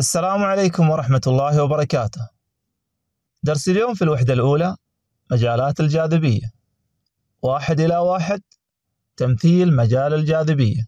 السلام عليكم ورحمة الله وبركاته. درس اليوم في الوحدة الأولى مجالات الجاذبية. واحد إلى واحد تمثيل مجال الجاذبية.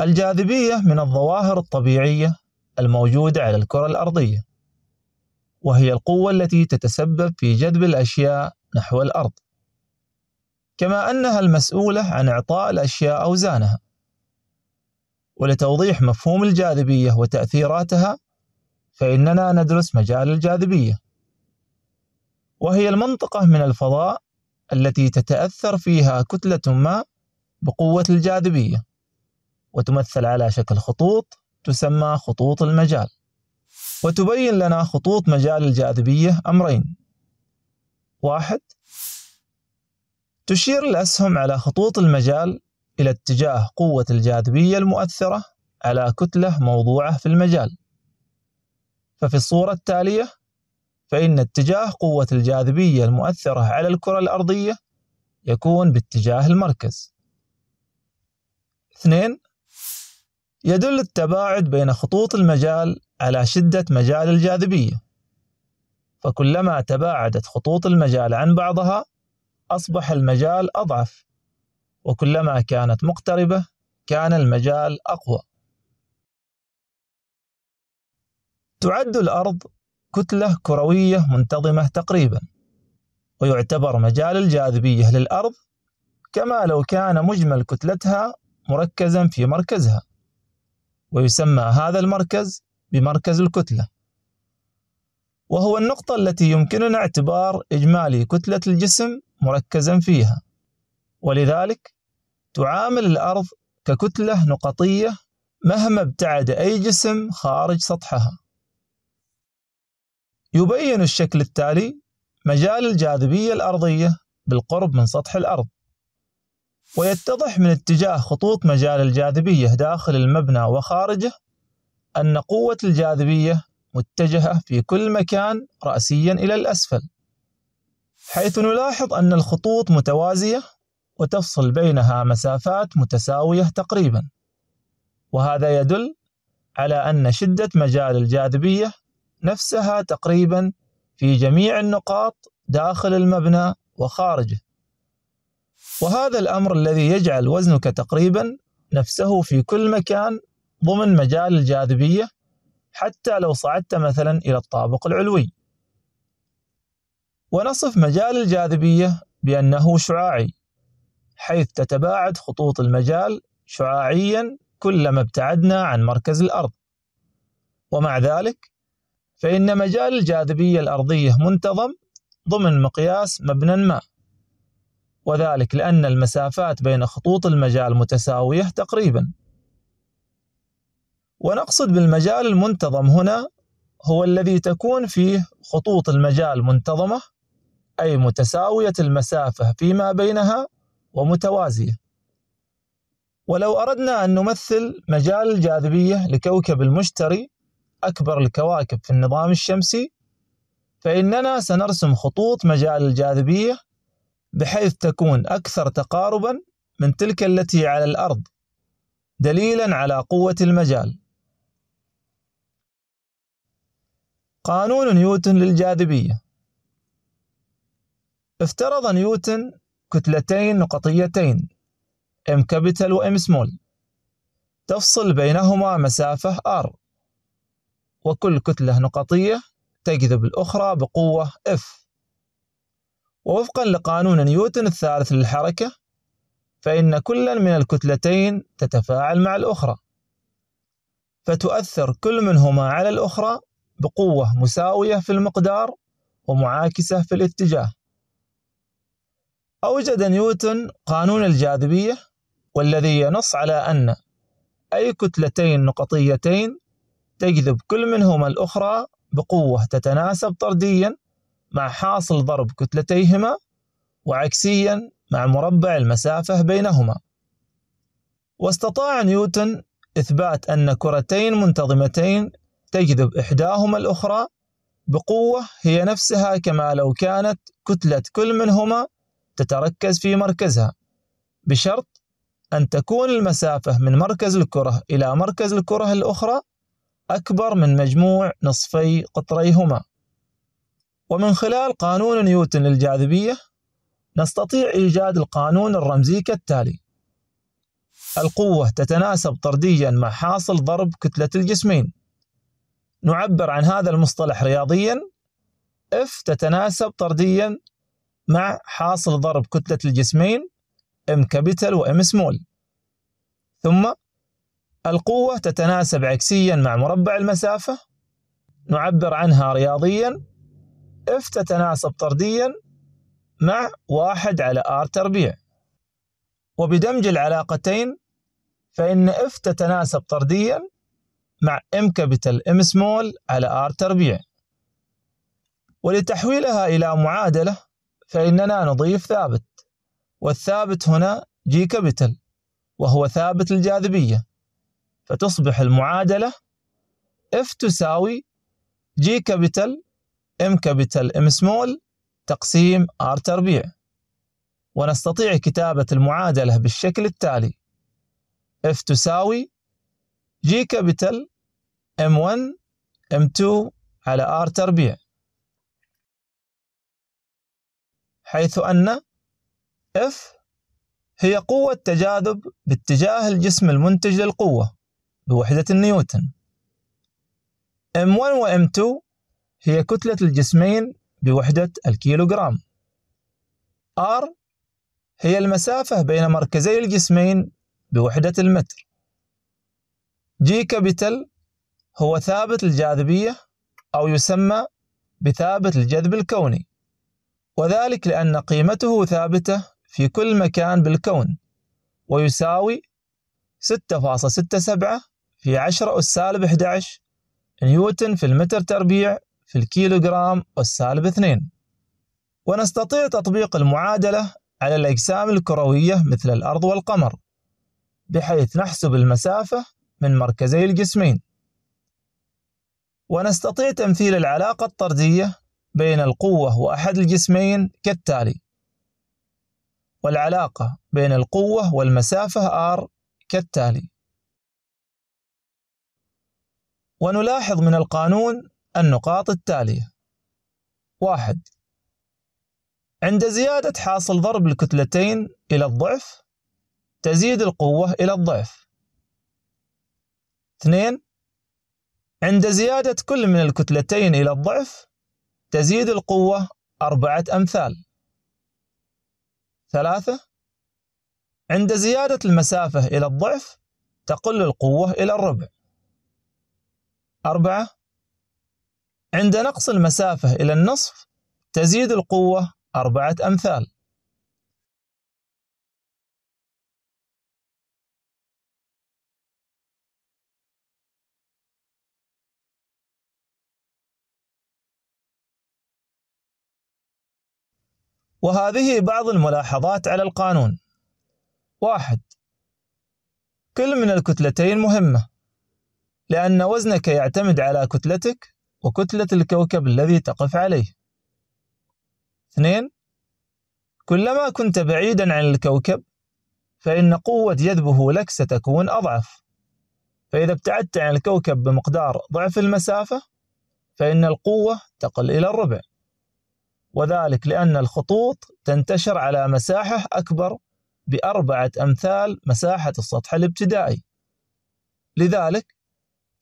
الجاذبية من الظواهر الطبيعية الموجودة على الكرة الأرضية. وهي القوة التي تتسبب في جذب الأشياء نحو الأرض كما أنها المسؤولة عن إعطاء الأشياء أوزانها ولتوضيح مفهوم الجاذبية وتأثيراتها فإننا ندرس مجال الجاذبية وهي المنطقة من الفضاء التي تتأثر فيها كتلة ما بقوة الجاذبية وتمثل على شكل خطوط تسمى خطوط المجال وتبين لنا خطوط مجال الجاذبية أمرين واحد تشير الأسهم على خطوط المجال إلى اتجاه قوة الجاذبية المؤثرة على كتلة موضوعة في المجال ففي الصورة التالية فإن اتجاه قوة الجاذبية المؤثرة على الكرة الأرضية يكون باتجاه المركز. اثنين يدل التباعد بين خطوط المجال على شدة مجال الجاذبية فكلما تباعدت خطوط المجال عن بعضها أصبح المجال أضعف وكلما كانت مقتربة كان المجال أقوى تعد الأرض كتلة كروية منتظمة تقريبا ويعتبر مجال الجاذبية للأرض كما لو كان مجمل كتلتها مركزا في مركزها ويسمى هذا المركز بمركز الكتله وهو النقطة التي يمكننا اعتبار إجمالي كتلة الجسم مركزا فيها ولذلك تعامل الأرض ككتلة نقطية مهما ابتعد أي جسم خارج سطحها يبين الشكل التالي مجال الجاذبية الأرضية بالقرب من سطح الأرض ويتضح من اتجاه خطوط مجال الجاذبية داخل المبنى وخارجه أن قوة الجاذبية متجهة في كل مكان رأسيا إلى الأسفل حيث نلاحظ أن الخطوط متوازية وتفصل بينها مسافات متساوية تقريبا وهذا يدل على أن شدة مجال الجاذبية نفسها تقريبا في جميع النقاط داخل المبنى وخارجه وهذا الأمر الذي يجعل وزنك تقريبا نفسه في كل مكان ضمن مجال الجاذبية حتى لو صعدت مثلا إلى الطابق العلوي ونصف مجال الجاذبية بأنه شعاعي حيث تتباعد خطوط المجال شعاعيا كلما ابتعدنا عن مركز الأرض ومع ذلك فإن مجال الجاذبية الأرضية منتظم ضمن مقياس مبنى ما وذلك لأن المسافات بين خطوط المجال متساوية تقريباً ونقصد بالمجال المنتظم هنا هو الذي تكون فيه خطوط المجال منتظمة أي متساوية المسافة فيما بينها ومتوازية ولو أردنا أن نمثل مجال الجاذبية لكوكب المشتري أكبر الكواكب في النظام الشمسي فإننا سنرسم خطوط مجال الجاذبية بحيث تكون أكثر تقاربا من تلك التي على الأرض دليلا على قوة المجال قانون نيوتن للجاذبية افترض نيوتن كتلتين نقطيتين M capital و M small تفصل بينهما مسافة R وكل كتلة نقطية تجذب الأخرى بقوة F ووفقا لقانون نيوتن الثالث للحركة فإن كلا من الكتلتين تتفاعل مع الأخرى فتؤثر كل منهما على الأخرى بقوة مساوية في المقدار ومعاكسة في الاتجاه أوجد نيوتن قانون الجاذبية والذي ينص على أن أي كتلتين نقطيتين تجذب كل منهما الأخرى بقوة تتناسب طرديا مع حاصل ضرب كتلتيهما وعكسيا مع مربع المسافة بينهما واستطاع نيوتن إثبات أن كرتين منتظمتين تجذب إحداهما الأخرى بقوة هي نفسها كما لو كانت كتلة كل منهما تتركز في مركزها بشرط أن تكون المسافة من مركز الكرة إلى مركز الكرة الأخرى أكبر من مجموع نصفي قطريهما ومن خلال قانون نيوتن للجاذبية نستطيع إيجاد القانون الرمزي كالتالي القوة تتناسب طرديا مع حاصل ضرب كتلة الجسمين نعبر عن هذا المصطلح رياضيا اف تتناسب طرديا مع حاصل ضرب كتلة الجسمين ام كابيتال وام سمول ثم القوة تتناسب عكسيا مع مربع المسافة نعبر عنها رياضيا اف تتناسب طرديا مع واحد على ار تربيع وبدمج العلاقتين فإن اف تتناسب طرديا مع M كابيتال M سمول على R تربيع ولتحويلها إلى معادلة فإننا نضيف ثابت والثابت هنا G كابيتال وهو ثابت الجاذبية فتصبح المعادلة F تساوي G كابيتال M كابيتال M سمول تقسيم R تربيع ونستطيع كتابة المعادلة بالشكل التالي F تساوي جي كابيتال ام 1 ام 2 على ار تربيع حيث أن اف هي قوة تجاذب باتجاه الجسم المنتج للقوة بوحدة النيوتن M1 و M2 هي كتلة الجسمين بوحدة الكيلوغرام R هي المسافة بين مركزي الجسمين بوحدة المتر جي كابيتال هو ثابت الجاذبية أو يسمى بثابت الجذب الكوني وذلك لأن قيمته ثابتة في كل مكان بالكون ويساوي 6.67 في 10 أس سالب 11 نيوتن في المتر تربيع في الكيلوغرام أس سالب 2 ونستطيع تطبيق المعادلة على الأجسام الكروية مثل الأرض والقمر بحيث نحسب المسافة من مركزي الجسمين ونستطيع تمثيل العلاقة الطردية بين القوة وأحد الجسمين كالتالي والعلاقة بين القوة والمسافة R كالتالي ونلاحظ من القانون النقاط التالية واحد عند زيادة حاصل ضرب الكتلتين إلى الضعف تزيد القوة إلى الضعف اثنين عند زيادة كل من الكتلتين إلى الضعف تزيد القوة أربعة أمثال ثلاثة عند زيادة المسافة إلى الضعف تقل القوة إلى الربع أربعة عند نقص المسافة إلى النصف تزيد القوة أربعة أمثال وهذه بعض الملاحظات على القانون واحد كل من الكتلتين مهمة لأن وزنك يعتمد على كتلتك وكتلة الكوكب الذي تقف عليه اثنين كلما كنت بعيدا عن الكوكب فإن قوة جذبه لك ستكون أضعف فإذا ابتعدت عن الكوكب بمقدار ضعف المسافة فإن القوة تقل إلى الربع وذلك لأن الخطوط تنتشر على مساحة أكبر بأربعة أمثال مساحة السطح الابتدائي لذلك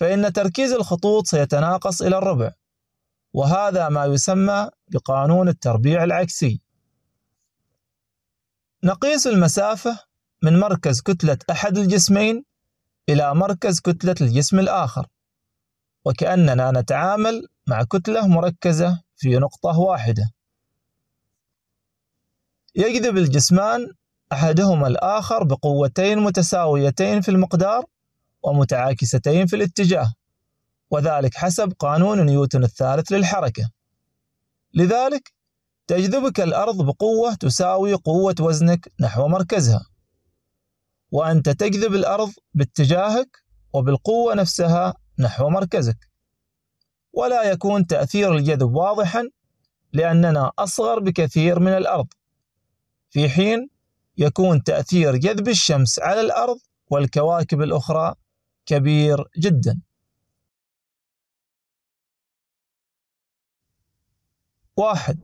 فإن تركيز الخطوط سيتناقص إلى الربع وهذا ما يسمى بقانون التربيع العكسي نقيس المسافة من مركز كتلة أحد الجسمين إلى مركز كتلة الجسم الآخر وكأننا نتعامل مع كتلة مركزة في نقطة واحدة يجذب الجسمان أحدهما الآخر بقوتين متساويتين في المقدار ومتعاكستين في الاتجاه وذلك حسب قانون نيوتن الثالث للحركة لذلك تجذبك الأرض بقوة تساوي قوة وزنك نحو مركزها وأنت تجذب الأرض باتجاهك وبالقوة نفسها نحو مركزك ولا يكون تأثير الجذب واضحا لأننا أصغر بكثير من الأرض في حين يكون تأثير جذب الشمس على الأرض والكواكب الأخرى كبير جدا. واحد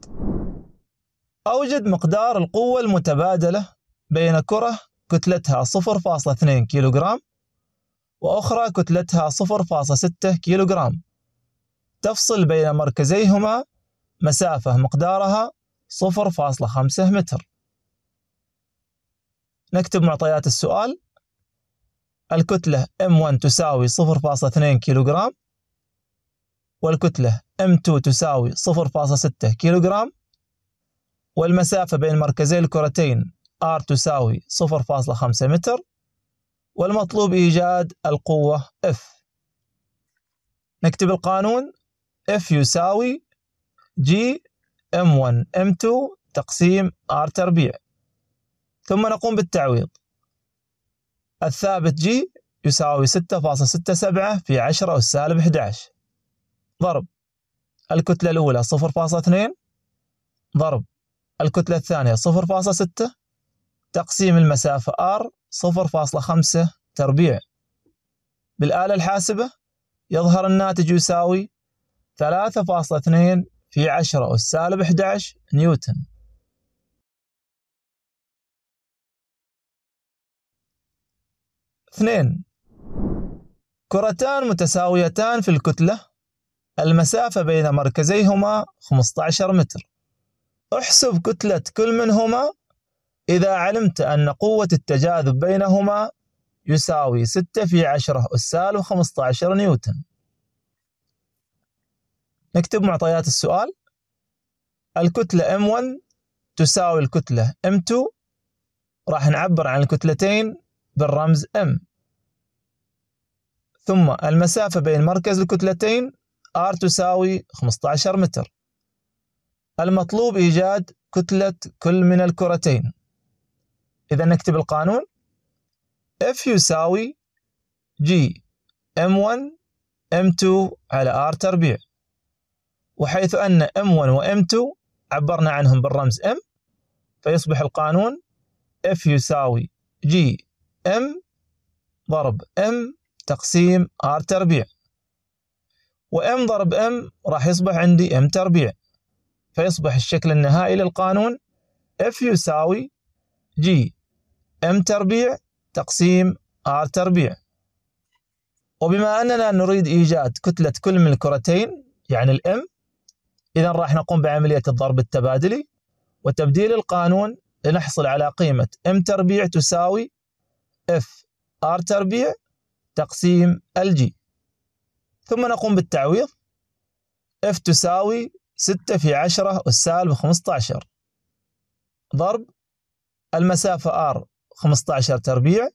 أوجد مقدار القوة المتبادلة بين كرة كتلتها 0.2 كيلوغرام وأخرى كتلتها 0.6 كيلوغرام تفصل بين مركزيهما مسافة مقدارها 0.5 متر نكتب معطيات السؤال الكتلة M1 تساوي 0.2 كيلوغرام والكتلة M2 تساوي 0.6 كيلوغرام والمسافة بين مركزي الكرتين R تساوي 0.5 متر والمطلوب إيجاد القوة F نكتب القانون F يساوي G M1 M2 تقسيم R تربيع ثم نقوم بالتعويض الثابت جي يساوي 6.67 في 10 أو السالب 11 ضرب الكتلة الأولى 0.2 ضرب الكتلة الثانية 0.6 تقسيم المسافة R 0.5 تربيع بالآلة الحاسبة يظهر الناتج يساوي 3.2 في 10 أس سالب 11 نيوتن اثنين كرتان متساويتان في الكتلة المسافة بين مركزيهما 15 متر احسب كتلة كل منهما إذا علمت أن قوة التجاذب بينهما يساوي 6 في 10 أسال و15 نيوتن نكتب معطيات السؤال الكتلة M1 تساوي الكتلة M2 راح نعبر عن الكتلتين بالرمز M ثم المسافة بين مركز الكتلتين R تساوي 15 متر المطلوب إيجاد كتلة كل من الكرتين إذا نكتب القانون F يساوي G M1 M2 على R تربيع وحيث أن M1 و M2 عبرنا عنهم بالرمز M فيصبح القانون F يساوي G M ضرب M تقسيم R تربيع وام ضرب ام راح يصبح عندي ام تربيع فيصبح الشكل النهائي للقانون اف يساوي جي ام تربيع تقسيم R تربيع وبما اننا نريد ايجاد كتله كل من الكرتين يعني الام اذا راح نقوم بعمليه الضرب التبادلي وتبديل القانون لنحصل على قيمه ام تربيع تساوي اف R تربيع تقسيم الجي ثم نقوم بالتعويض F تساوي 6 في 10 أس سالب 15 ضرب المسافة R 15 تربيع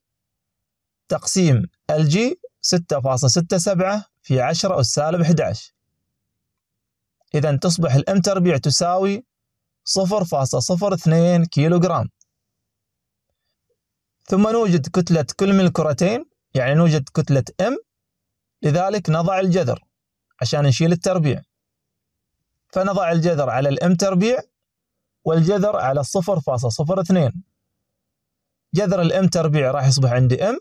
تقسيم الجي 6.67 في 10 أس سالب 11 إذا تصبح الام تربيع تساوي 0.02 كيلو جرام ثم نوجد كتلة كل من الكرتين يعني نوجد كتلة M لذلك نضع الجذر عشان نشيل التربيع فنضع الجذر على الام تربيع والجذر على الصفر فاصل صفر اثنين جذر الام تربيع راح يصبح عندي ام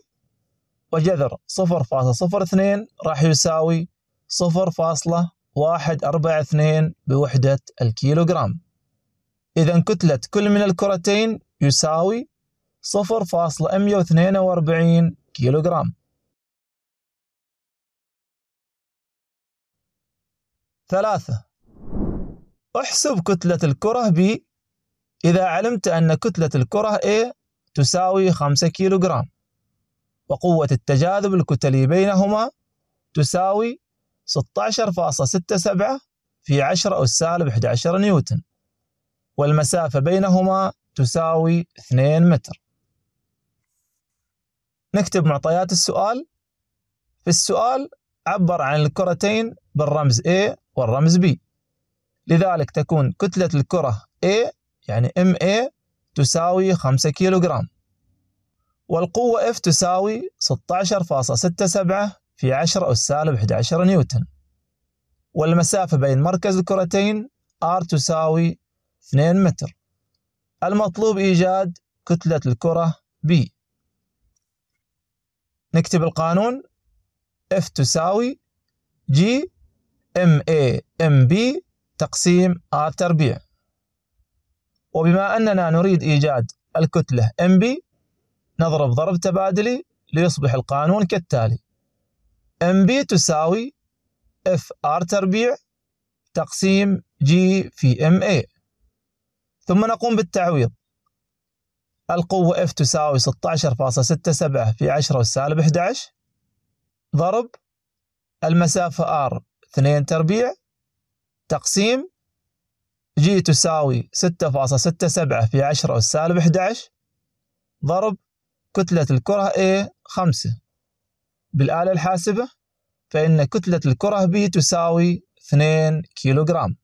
وجذر صفر فاصل صفر اثنين راح يساوي صفر فاصلة واحد أربعة اثنين بوحدة الكيلوغرام إذا كتلة كل من الكرتين يساوي صفر فاصلة مية واثنين وأربعين كيلوغرام ثلاثة احسب كتلة الكرة ب إذا علمت أن كتلة الكرة A تساوي 5 كيلوغرام وقوة التجاذب الكتلي بينهما تساوي 16.67 في 10 أس سالب 11 نيوتن والمسافة بينهما تساوي 2 متر نكتب معطيات السؤال في السؤال عبر عن الكرتين بالرمز A والرمز B لذلك تكون كتلة الكرة A يعني MA تساوي 5 كيلوغرام والقوة F تساوي 16.67 في 10 أس سالب 11 نيوتن والمسافة بين مركز الكرتين R تساوي 2 متر المطلوب إيجاد كتلة الكرة B نكتب القانون F تساوي G M A M B تقسيم R تربيع وبما أننا نريد إيجاد الكتلة MB نضرب ضرب تبادلي ليصبح القانون كالتالي MB تساوي FR تربيع تقسيم G في MA ثم نقوم بالتعويض القوة F تساوي 16.67 في 10 والسالب 11 ضرب المسافة R 2 تربيع تقسيم G تساوي 6.67 في 10 والسالب 11 ضرب كتلة الكرة A 5 بالآلة الحاسبة فإن كتلة الكرة B تساوي 2 كيلوغرام